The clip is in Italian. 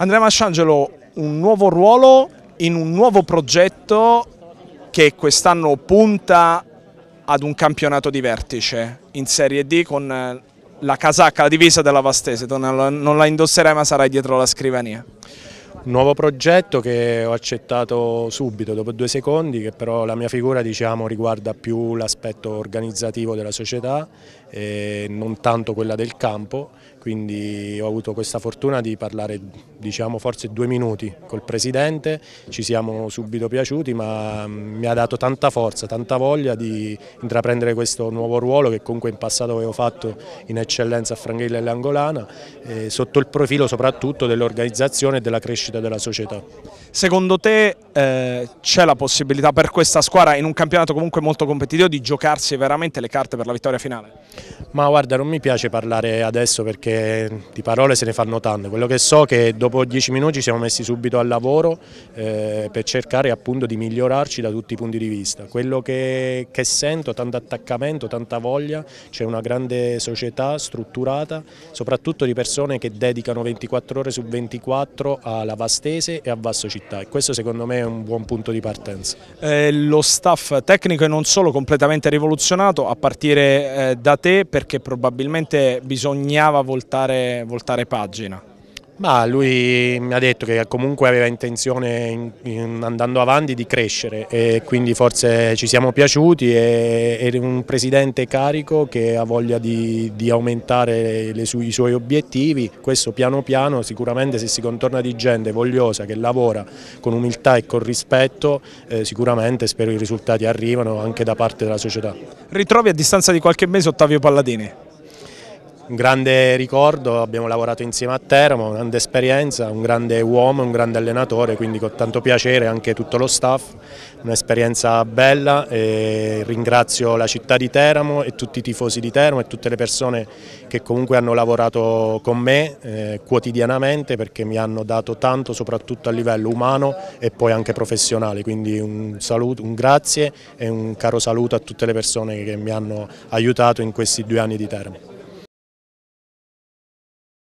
Andrea Masciangelo, un nuovo ruolo in un nuovo progetto che quest'anno punta ad un campionato di vertice in Serie D con eh, la casacca, la divisa della Vastese, non la indosserai ma sarai dietro la scrivania. Un nuovo progetto che ho accettato subito, dopo due secondi, che però la mia figura diciamo, riguarda più l'aspetto organizzativo della società e non tanto quella del campo, quindi ho avuto questa fortuna di parlare diciamo, forse due minuti col Presidente, ci siamo subito piaciuti ma mi ha dato tanta forza, tanta voglia di intraprendere questo nuovo ruolo che comunque in passato avevo fatto in eccellenza a Franghella e Langolana, eh, sotto il profilo soprattutto dell'organizzazione e della crescita crescita della società. Secondo te eh, c'è la possibilità per questa squadra in un campionato comunque molto competitivo di giocarsi veramente le carte per la vittoria finale? Ma guarda non mi piace parlare adesso perché di parole se ne fanno tante, quello che so è che dopo dieci minuti ci siamo messi subito al lavoro eh, per cercare appunto di migliorarci da tutti i punti di vista, quello che, che sento, tanto attaccamento, tanta voglia, c'è una grande società strutturata, soprattutto di persone che dedicano 24 ore su 24 a lavorare Vastese e a Vasto Città e questo secondo me è un buon punto di partenza. Eh, lo staff tecnico e non solo completamente rivoluzionato a partire eh, da te perché probabilmente bisognava voltare, voltare pagina. Ma lui mi ha detto che comunque aveva intenzione in, in, andando avanti di crescere e quindi forse ci siamo piaciuti è un presidente carico che ha voglia di, di aumentare su, i suoi obiettivi, questo piano piano sicuramente se si contorna di gente vogliosa che lavora con umiltà e con rispetto eh, sicuramente spero i risultati arrivano anche da parte della società. Ritrovi a distanza di qualche mese Ottavio Palladini? un grande ricordo, abbiamo lavorato insieme a Teramo, una grande esperienza, un grande uomo, un grande allenatore, quindi con tanto piacere anche tutto lo staff, un'esperienza bella e ringrazio la città di Teramo e tutti i tifosi di Teramo e tutte le persone che comunque hanno lavorato con me eh, quotidianamente perché mi hanno dato tanto soprattutto a livello umano e poi anche professionale, quindi un, saluto, un grazie e un caro saluto a tutte le persone che mi hanno aiutato in questi due anni di Teramo.